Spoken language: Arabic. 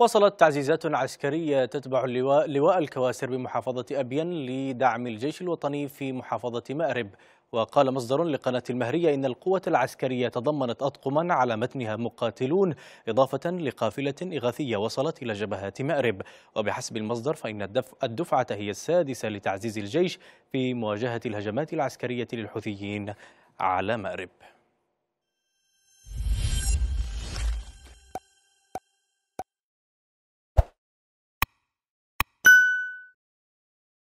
وصلت تعزيزات عسكرية تتبع اللواء لواء الكواسر بمحافظة أبين لدعم الجيش الوطني في محافظة مأرب وقال مصدر لقناة المهرية إن القوة العسكرية تضمنت أطقما على متنها مقاتلون إضافة لقافلة إغاثية وصلت إلى جبهات مأرب وبحسب المصدر فإن الدفعة هي السادسة لتعزيز الجيش في مواجهة الهجمات العسكرية للحوثيين على مأرب